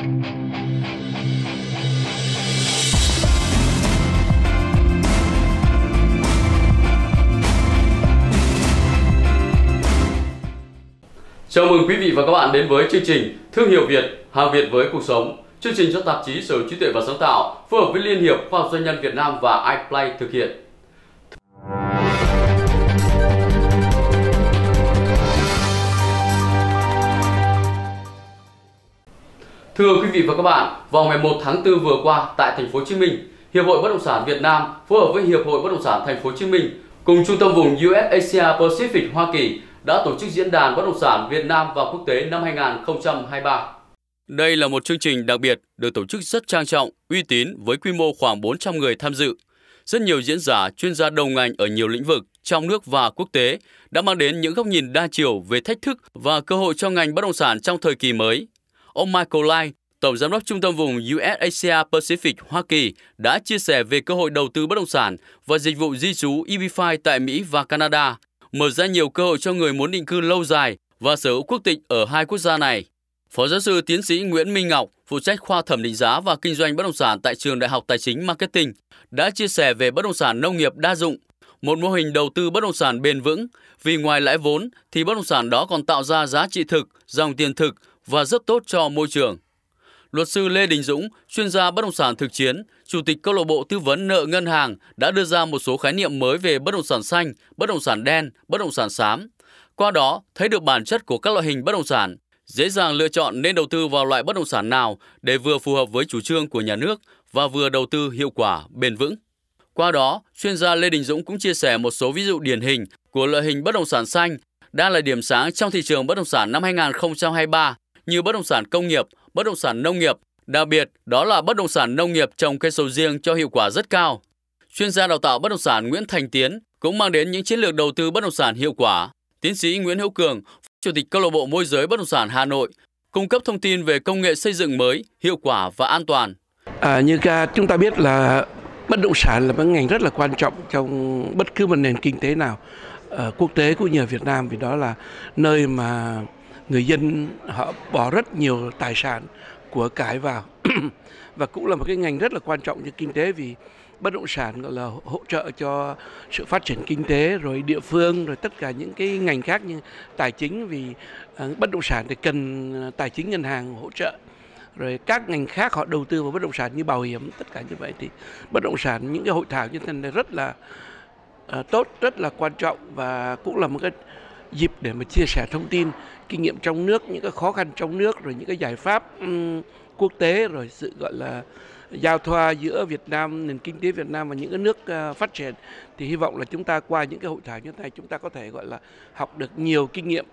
Chào mừng quý vị và các bạn đến với chương trình Thương hiệu Việt, hàng Việt với cuộc sống. Chương trình do tạp chí Sở Hữu Trí tuệ và Sáng tạo phối hợp với Liên hiệp Khoa học Doanh nhân Việt Nam và iPlay thực hiện. Thưa quý vị và các bạn, vào ngày 1 tháng 4 vừa qua tại thành phố Hồ Chí Minh, Hiệp hội Bất động sản Việt Nam phối hợp với Hiệp hội Bất động sản thành phố Hồ Chí Minh cùng Trung tâm vùng US Asia Pacific Hoa Kỳ đã tổ chức diễn đàn bất động sản Việt Nam và quốc tế năm 2023. Đây là một chương trình đặc biệt được tổ chức rất trang trọng, uy tín với quy mô khoảng 400 người tham dự. Rất nhiều diễn giả, chuyên gia đầu ngành ở nhiều lĩnh vực trong nước và quốc tế đã mang đến những góc nhìn đa chiều về thách thức và cơ hội cho ngành bất động sản trong thời kỳ mới ông Michael Lai, Tổng Giám đốc Trung tâm vùng US Asia Pacific Hoa Kỳ đã chia sẻ về cơ hội đầu tư bất động sản và dịch vụ di trú eb tại Mỹ và Canada, mở ra nhiều cơ hội cho người muốn định cư lâu dài và sở hữu quốc tịch ở hai quốc gia này. Phó giáo sư tiến sĩ Nguyễn Minh Ngọc, phụ trách khoa thẩm định giá và kinh doanh bất động sản tại trường Đại học Tài chính Marketing, đã chia sẻ về bất động sản nông nghiệp đa dụng, một mô hình đầu tư bất động sản bền vững, vì ngoài lãi vốn thì bất động sản đó còn tạo ra giá trị thực, dòng tiền thực và rất tốt cho môi trường. Luật sư Lê Đình Dũng, chuyên gia bất động sản thực chiến, chủ tịch câu lạc bộ tư vấn nợ ngân hàng đã đưa ra một số khái niệm mới về bất động sản xanh, bất động sản đen, bất động sản xám. Qua đó, thấy được bản chất của các loại hình bất động sản, dễ dàng lựa chọn nên đầu tư vào loại bất động sản nào để vừa phù hợp với chủ trương của nhà nước và vừa đầu tư hiệu quả, bền vững. Qua đó, chuyên gia Lê Đình Dũng cũng chia sẻ một số ví dụ điển hình của loại hình bất động sản xanh đang là điểm sáng trong thị trường bất động sản năm 2023 như bất động sản công nghiệp, bất động sản nông nghiệp, đặc biệt đó là bất động sản nông nghiệp trồng cây sầu riêng cho hiệu quả rất cao. Chuyên gia đào tạo bất động sản Nguyễn Thành Tiến cũng mang đến những chiến lược đầu tư bất động sản hiệu quả. Tiến sĩ Nguyễn Hữu Cường, Chủ tịch Câu lạc bộ môi giới bất động sản Hà Nội, cung cấp thông tin về công nghệ xây dựng mới, hiệu quả và an toàn. À, như ca, chúng ta biết là bất động sản là một ngành rất là quan trọng trong bất cứ một nền kinh tế nào ở ờ, quốc tế cũng như ở Việt Nam vì đó là nơi mà người dân họ bỏ rất nhiều tài sản của cải vào và cũng là một cái ngành rất là quan trọng cho kinh tế vì bất động sản gọi là hỗ trợ cho sự phát triển kinh tế rồi địa phương rồi tất cả những cái ngành khác như tài chính vì ờ, bất động sản thì cần ờ, tài chính ngân hàng hỗ trợ rồi các ngành khác họ đầu tư vào bất động sản như bảo hiểm tất cả như vậy thì bất động sản những cái hội thảo như thế này rất là ờ, tốt rất là quan trọng và cũng là một cái dịp để mà chia sẻ thông tin kinh nghiệm trong nước những cái khó khăn trong nước rồi những cái giải pháp um, quốc tế rồi sự gọi là giao thoa giữa Việt Nam nền kinh tế Việt Nam và những cái nước uh, phát triển thì hy vọng là chúng ta qua những cái hội thảo như thế này chúng ta có thể gọi là học được nhiều kinh nghiệm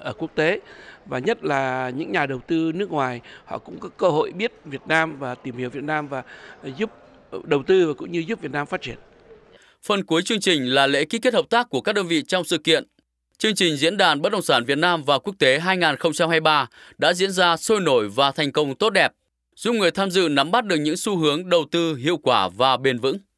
ở quốc tế và nhất là những nhà đầu tư nước ngoài họ cũng có cơ hội biết Việt Nam và tìm hiểu Việt Nam và giúp đầu tư và cũng như giúp Việt Nam phát triển. Phần cuối chương trình là lễ ký kết hợp tác của các đơn vị trong sự kiện Chương trình Diễn đàn Bất động sản Việt Nam và Quốc tế 2023 đã diễn ra sôi nổi và thành công tốt đẹp, giúp người tham dự nắm bắt được những xu hướng đầu tư hiệu quả và bền vững.